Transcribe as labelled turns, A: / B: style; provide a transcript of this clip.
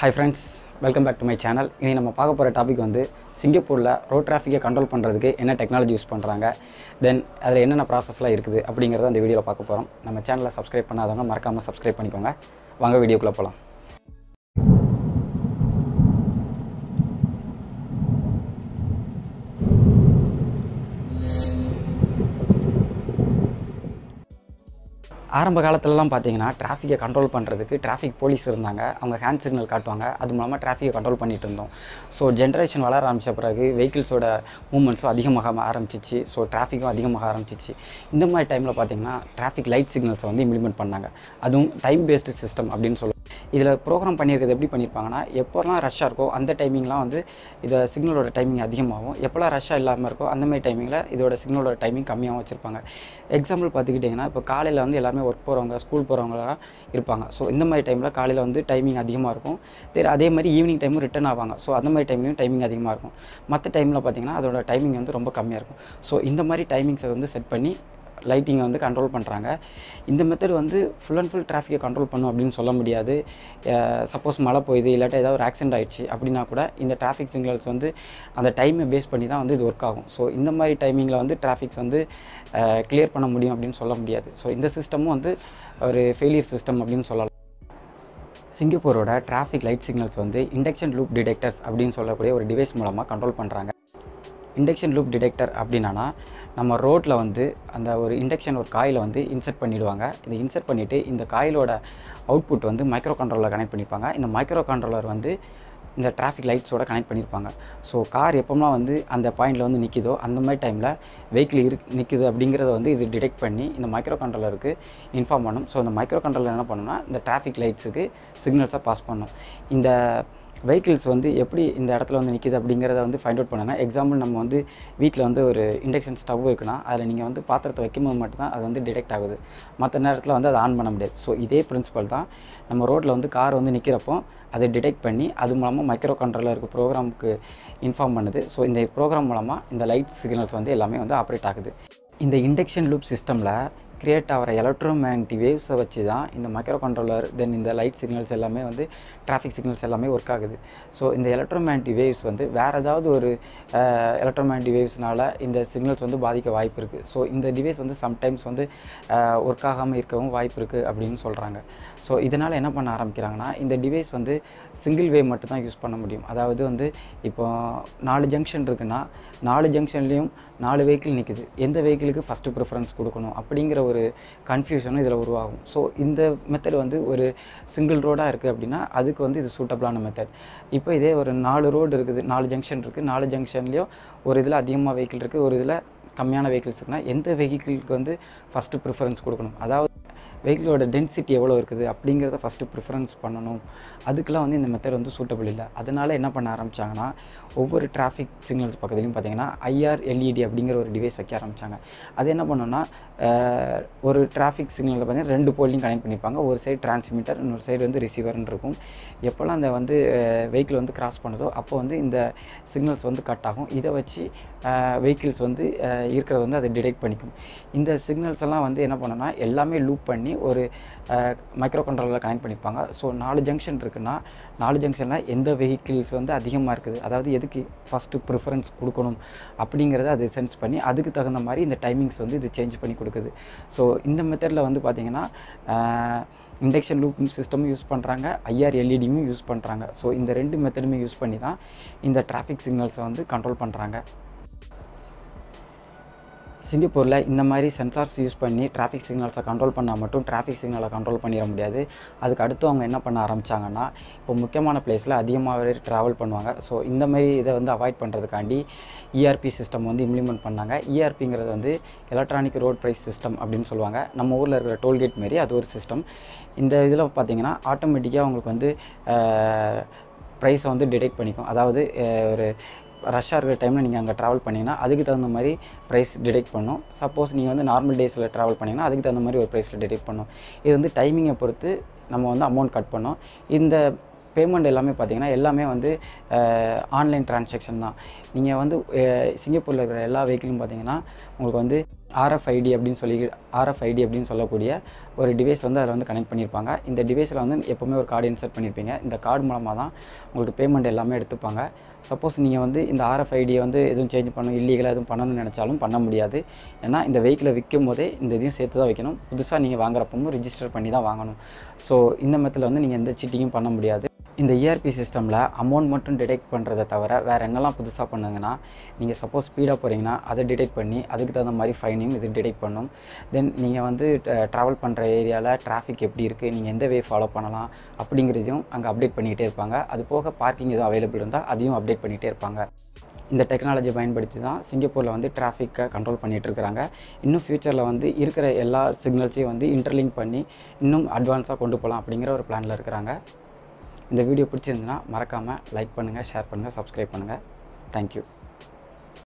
A: hi friends welcome back to my channel இனி நம்ம பார்க்க போகிற டாபிக் வந்து சிங்கப்பூரில் ரோட் டிராஃபிக்கை கண்ட்ரோல் பண்ணுறதுக்கு என்ன டெக்னாலஜி யூஸ் பண்ணுறாங்க தென் அதில் என்னென்ன ப்ராசஸ்லாம் இருக்குது அப்படிங்கிறத அந்த வீடியோவில் பார்க்க போகிறோம் நம்ம சேனலை சப்ஸ்கிரைப் பண்ணாதவங்க மறக்காமல் சப்ஸ்கிரைப் பண்ணிக்கோங்க வாங்க வீடியோக்குள்ளே போகலாம் ஆரம்ப காலத்துலலாம் பார்த்தீங்கன்னா டிராஃபிக்கை கண்ட்ரோல் பண்ணுறதுக்கு டிராஃபிக் போலீஸ் இருந்தாங்க அவங்க ஹேண்ட் சிக்னல் காட்டுவாங்க அது மூலமாக டிராஃபிக்கை கண்ட்ரோல் பண்ணிட்டு இருந்தோம் ஸோ ஜென்ரேஷன் வளர ஆரம்பித்த பிறகு வெஹிக்கிள்ஸோட மூமெண்ட்ஸும் அதிகமாக ஆரம்பிச்சிச்சு ஸோ டிராஃபிக்கும் அதிகமாக ஆரம்பிச்சிச்சு இந்த மாதிரி டைமில் பார்த்தீங்கன்னா டிராஃபிக் லைட் சிக்னல்ஸை வந்து இம்ப்ளிமெண்ட் பண்ணாங்க அதுவும் டைம் பேஸ்டு சிஸ்டம் அப்படின்னு சொல்லுவாங்க இதில் ப்ரோக்ராம் பண்ணியிருக்கிறது எப்படி பண்ணியிருப்பாங்கன்னா எப்போல்லாம் ரஷ்ஷாக இருக்கோ அந்த டைமிங்லாம் வந்து இதை சிக்னலோட டைமிங் அதிகமாகும் எப்போல்லாம் ரஷ்ஷாக இல்லாமல் இருக்கோ அந்தமாதிரி டைமிங்கில் இதோட சிக்னலோட டைமிங் கம்மியாகவும் வச்சுருப்பாங்க எக்ஸாம்பிள் பார்த்துக்கிட்டிங்கன்னா இப்போ காலையில் வந்து எல்லாமே ஒர்க் போகிறவங்க ஸ்கூல் போகிறவங்களாம் இருப்பாங்க ஸோ இந்த மாதிரி டைமில் காலையில் வந்து டைமிங் அதிகமாக இருக்கும் தெரியும் அதே மாதிரி ஈவினிங் டைமும் ரிட்டன் ஆவாங்க ஸோ அந்த மாதிரி டைம்லையும் டைமிங் அதிகமாக இருக்கும் மற்ற டைமில் பார்த்திங்கன்னா அதோட டைமிங் வந்து ரொம்ப கம்மியாக இருக்கும் ஸோ இந்த மாதிரி டைமிங்ஸை வந்து செட் பண்ணி லைட்டிங்கை வந்து கண்ட்ரோல் பண்ணுறாங்க இந்த மெத்தட் வந்து ஃபுல் அண்ட் ஃபுல் டிராஃபிக்கை கண்ட்ரோல் பண்ணும் அப்படின்னு சொல்ல முடியாது சப்போஸ் மழை போயிது இல்லாட்டி ஏதாவது ஒரு ஆக்சிடென்ட் ஆகிடுச்சு அப்படின்னா கூட இந்த டிராஃபிக் சிக்னல்ஸ் வந்து அந்த டைமை பேஸ் பண்ணி தான் வந்து இது ஒர்க் ஆகும் ஸோ இந்த மாதிரி டைமிங்கில் வந்து டிராஃபிக்ஸ் வந்து கிளியர் பண்ண முடியும் அப்படின்னு சொல்ல முடியாது ஸோ இந்த சிஸ்டமும் வந்து ஒரு ஃபெயிலியர் சிஸ்டம் அப்படின்னு சொல்லலாம் சிங்கப்பூரோட டிராஃபிக் லைட் சிக்னல்ஸ் வந்து இண்டக்ஷன் லூப் டிடெக்டர்ஸ் அப்படின்னு சொல்லக்கூடிய ஒரு டிவைஸ் மூலமாக கண்ட்ரோல் பண்ணுறாங்க இண்டக்ஷன் லூப் டிடெக்டர் அப்படின்னா நம்ம ரோட்டில் வந்து அந்த ஒரு இண்டக்ஷன் ஒரு காயில் வந்து இன்செர்ட் பண்ணிவிடுவாங்க இதை இன்செர்ட் பண்ணிவிட்டு இந்த காயிலோட அவுட்புட் வந்து மைக்ரோ கண்ட்ரோலர் கனெக்ட் பண்ணிப்பாங்க இந்த மைக்ரோ கண்ட்ரோலர் வந்து இந்த டிராஃபிக் லைட்ஸோட கனெக்ட் பண்ணியிருப்பாங்க ஸோ கார் எப்போலாம் வந்து அந்த பாயிண்டில் வந்து நிற்கிதோ அந்த மாதிரி டைமில் வெஹிக்கிள் இரு நிற்குது அப்படிங்கிறத வந்து இது டிடெக்ட் பண்ணி இந்த மைக்ரோ கண்ட்ரோலருக்கு இன்ஃபார்ம் பண்ணும் ஸோ அந்த மைக்ரோ கண்ட்ரோலர் என்ன பண்ணணும்னா இந்த டிராஃபிக் லைட்ஸுக்கு சிக்னல்ஸாக பாஸ் பண்ணும் இந்த வெஹிக்கிள்ஸ் வந்து எப்படி இந்த இடத்துல வந்து நிற்கிது அப்படிங்கிறத வந்து ஃபைண்ட் அவுட் பண்ணனா எக்ஸாம்பிள் நம்ம வந்து வீட்டில் வந்து ஒரு இண்டக்ஷன் ஸ்டவ் இருக்குன்னா அதில் நீங்கள் வந்து பாத்திரத்தை வைக்கும்போது மட்டும்தான் அது வந்து டிடெக்ட் ஆகுது மற்ற நேரத்தில் வந்து அதை ஆன் பண்ண முடியாது ஸோ இதே பிரின்சிபல் தான் நம்ம ரோட்டில் வந்து கார் வந்து நிற்கிறப்போ அதை டிடெக்ட் பண்ணி அது மூலமாக மைக்ரோ கண்ட்ரோலில் இருக்க ப்ரோக்ராமுக்கு இன்ஃபார்ம் பண்ணுது ஸோ இந்த ப்ரோக்ராம் மூலமாக இந்த லைட் சிக்னல்ஸ் வந்து எல்லாமே வந்து ஆப்ரேட் ஆகுது இந்த இண்டக்ஷன் லூப் சிஸ்டமில் கிரியேட் ஆகிற மேக்னட்டிக் வேவ்ஸை வச்சு தான் இந்த மைக்ரோ கண்ட்ரோலர் தென் இந்த லைட் சிக்னல்ஸ் எல்லாமே வந்து டிராஃபிக் சிக்னல்ஸ் எல்லாமே ஒர்க் ஆகுது ஸோ இந்த மேக்னட்டிக் வேவ்ஸ் வந்து வேறு ஏதாவது ஒரு மேக்னட்டிக் வேவ்ஸ்னால் இந்த சிக்னல்ஸ் வந்து பாதிக்க வாய்ப்பு இருக்குது ஸோ இந்த டிவைஸ் வந்து சம்டைம்ஸ் வந்து ஒர்க் ஆகாமல் இருக்கவும் வாய்ப்பு இருக்குது அப்படின்னு சொல்கிறாங்க ஸோ இதனால் என்ன பண்ண ஆரம்பிக்கிறாங்கன்னா இந்த டிவைஸ் வந்து சிங்கிள் வேவ் மட்டும் தான் யூஸ் பண்ண முடியும் அதாவது வந்து இப்போ நாலு ஜங்ஷன் இருக்குன்னா நாலு ஜங்ஷன்லேயும் நாலு வெஹிக்கிள் நிற்குது எந்த வெஹிக்கிளுக்கு ஃபஸ்ட்டு ப்ரிஃபரன்ஸ் கொடுக்கணும் அப்படிங்கிற ஒரு கன்ஃபியூஷனும் இதில் உருவாகும் ஸோ இந்த மெத்தட் வந்து ஒரு சிங்கிள் ரோடாக இருக்குது அப்படின்னா அதுக்கு வந்து இது சூட்டபிளான மெத்தட் இப்போ இதே ஒரு நாலு ரோடு இருக்குது நாலு ஜங்ஷன் இருக்குது நாலு ஜங்ஷன்லேயும் ஒரு இதில் அதிகமாக வெஹிக்கிள் இருக்குது ஒரு இதில் கம்மியான வெஹிக்கிள்ஸ் இருக்குன்னா எந்த வெஹிக்கிளுக்கு வந்து ஃபஸ்ட்டு ப்ரிஃபரன்ஸ் கொடுக்கணும் அதாவது வெஹிக்கிளோட டென்சிட்டி எவ்வளோ இருக்குது அப்படிங்கிறத ஃபஸ்ட்டு ப்ரிஃபரன்ஸ் பண்ணணும் அதுக்கெலாம் வந்து இந்த மெத்தட் வந்து சூட்டபிள் இல்லை அதனால் என்ன பண்ண ஆரம்பித்தாங்கன்னா ஒவ்வொரு டிராஃபிக் சிக்னல்ஸ் பக்கத்துலையும் பார்த்தீங்கன்னா ஐஆர் எல்இடி e அப்படிங்கிற ஒரு டிவைஸ் வைக்க ஆரம்பித்தாங்க அது என்ன பண்ணோன்னா ஒரு டிராஃபிக் சிக்னலில் பார்த்தீங்கன்னா ரெண்டு போலையும் கனெக்ட் பண்ணிப்பாங்க ஒரு சைடு டிரான்ஸ்மிட்டர் இன்னொரு சைடு வந்து ரிசீவர்னு இருக்கும் எப்போல்லாம் அந்த வந்து வெஹிக்கிள் வந்து கிராஸ் பண்ணுதோ அப்போ வந்து இந்த சிக்னல்ஸ் வந்து கட் ஆகும் இதை வச்சு வெஹிக்கிள்ஸ் வந்து இருக்கிறத வந்து அதை டிடெக்ட் பண்ணிக்கும் இந்த சிக்னல்ஸ் எல்லாம் வந்து என்ன பண்ணோம்னா எல்லாமே லூப் பண்ணி ஒரு மைக்ரோ கண்ட்ரோலில் கனெக்ட் பண்ணிப்பாங்க ஸோ நாலு ஜங்ஷன் இருக்குன்னா நாலு ஜங்ஷனில் எந்த வெஹிக்கிள்ஸ் வந்து அதிகமாக இருக்குது அதாவது எதுக்கு ஃபஸ்ட்டு ப்ரிஃபரன்ஸ் கொடுக்கணும் அப்படிங்கிறத அது சென்ஸ் பண்ணி அதுக்கு தகுந்த மாதிரி இந்த டைமிங்ஸ் வந்து இது சேஞ்ச் பண்ணி கொடுக்குது ஸோ இந்த மெத்தடில் வந்து பார்த்திங்கன்னா இண்டக்ஷன் லூப் சிஸ்டமும் யூஸ் பண்ணுறாங்க ஐஆர் எல்இடியும் e யூஸ் பண்ணுறாங்க ஸோ இந்த ரெண்டு மெத்தடுமே யூஸ் பண்ணி தான் இந்த டிராஃபிக் சிக்னல்ஸை வந்து கண்ட்ரோல் பண்ணுறாங்க சிங்கப்பூரில் இந்த மாதிரி சென்சார்ஸ் யூஸ் பண்ணி டிராஃபிக் சிக்னல்ஸை கண்ட்ரோல் பண்ணால் மட்டும் டிராஃபிக் சிக்னலை கண்ட்ரோல் பண்ணிட முடியாது அதுக்கு அடுத்து அவங்க என்ன பண்ண ஆரம்பித்தாங்கன்னா இப்போ முக்கியமான பிளேஸில் அதிகமாகவே ட்ராவல் பண்ணுவாங்க ஸோ இந்த மாதிரி இதை வந்து அவாய்ட் பண்ணுறதுக்காண்டி இஆர்பி e சிஸ்டம் வந்து இம்ப்ளிமெண்ட் பண்ணாங்க இஆர்பிங்கிறது e வந்து எலக்ட்ரானிக் ரோட் ப்ரைஸ் சிஸ்டம் அப்படின்னு சொல்லுவாங்க நம்ம ஊரில் இருக்கிற டோல்கேட் மாரி அது ஒரு சிஸ்டம் இந்த இதில் பார்த்திங்கன்னா ஆட்டோமேட்டிக்காக அவங்களுக்கு வந்து ப்ரைஸை வந்து டிடெக்ட் பண்ணிக்கும் அதாவது ஒரு ரஷ்ஷாக இருக்கிற டைமில் நீங்கள் அங்கே ட்ராவல் பண்ணிங்கன்னா அதுக்கு தகுந்த மாதிரி ப்ரைஸ் டிடெக்ட் பண்ணும் சப்போஸ் நீங்கள் வந்து நார்மல் டேஸில் ட்ராவல் பண்ணிங்கன்னா அதுக்கு தகுந்த மாதிரி ஒரு ப்ரைஸில் டிடெக்ட் பண்ணும் இது வந்து டைமிங்கை பொறுத்து நம்ம வந்து அமௌண்ட் கட் பண்ணோம் இந்த பேமெண்ட் எல்லாமே பார்த்திங்கன்னா எல்லாமே வந்து ஆன்லைன் டிரான்சாக்ஷன் தான் நீங்கள் வந்து சிங்கப்பூரில் இருக்கிற எல்லா வெஹிக்கிளும் பார்த்திங்கன்னா உங்களுக்கு வந்து ஆர்எஃப்ஐடி அப்படின்னு சொல்லி ஆர்எஃப்ஐடி அப்படின்னு சொல்லக்கூடிய ஒரு டிவைஸ் வந்து அதில் வந்து கனெக்ட் பண்ணியிருப்பாங்க இந்த டிவைஸில் வந்து எப்போவுமே ஒரு கார்டு இன்சர்ட் பண்ணியிருப்பீங்க இந்த கார்டு மூலமாக தான் உங்களுக்கு பேமெண்ட் எல்லாமே எடுத்துப்பாங்க சப்போஸ் நீங்கள் வந்து இந்த ஆர்எஃப்ஐடியை வந்து எதுவும் சேஞ்ச் பண்ணணும் இல்லீகலாக எதுவும் பண்ணணும்னு நினச்சாலும் பண்ண முடியாது ஏன்னா இந்த வெஹிக்கிளை விற்கும் போதே இந்த இதையும் சேர்த்து தான் வைக்கணும் புதுசாக நீங்கள் வாங்குறப்பவும் ரிஜிஸ்டர் பண்ணி தான் வாங்கணும் ஸோ இந்த மெத்தில் வந்து நீங்கள் எந்த சீட்டிங்கும் பண்ண முடியாது இந்த இஆர்பி சிஸ்டமில் அமௌண்ட் மட்டும் டிடெக்ட் பண்ணுறதை தவிர வேறு என்னெல்லாம் புதுசாக பண்ணுங்கன்னா நீங்கள் சப்போஸ் ஸ்பீடாக போகிறீங்கன்னா அதை டிடெக்ட் பண்ணி அதுக்கு தகுந்த மாதிரி ஃபைனையும் இது டிடெக்ட் பண்ணும் தென் நீங்கள் வந்து ட்ராவல் பண்ணுற ஏரியாவில் டிராஃபிக் எப்படி இருக்குது நீங்கள் எந்த வே ஃபாலோ பண்ணலாம் அப்படிங்கிறதையும் அங்கே அப்டேட் பண்ணிக்கிட்டே இருப்பாங்க அது போக பார்க்கிங் எதுவும் அவைலபிள் இருந்தால் அதையும் அப்டேட் பண்ணிகிட்டே இருப்பாங்க இந்த டெக்னாலஜி பயன்படுத்தி தான் சிங்கப்பூரில் வந்து டிராஃபிக்கை கண்ட்ரோல் பண்ணிகிட்டு இருக்கிறாங்க இன்னும் ஃப்யூச்சரில் வந்து இருக்கிற எல்லா சிக்னல்ஸையும் வந்து இன்டர்லிங்க் பண்ணி இன்னும் அட்வான்ஸாக கொண்டு போகலாம் அப்படிங்கிற ஒரு பிளானில் இருக்கிறாங்க இந்த வீடியோ பிடிச்சிருந்துன்னா மறக்காமல் லைக் பண்ணுங்கள் ஷேர் பண்ணுங்கள் சப்ஸ்கிரைப் பண்ணுங்கள் தேங்க்யூ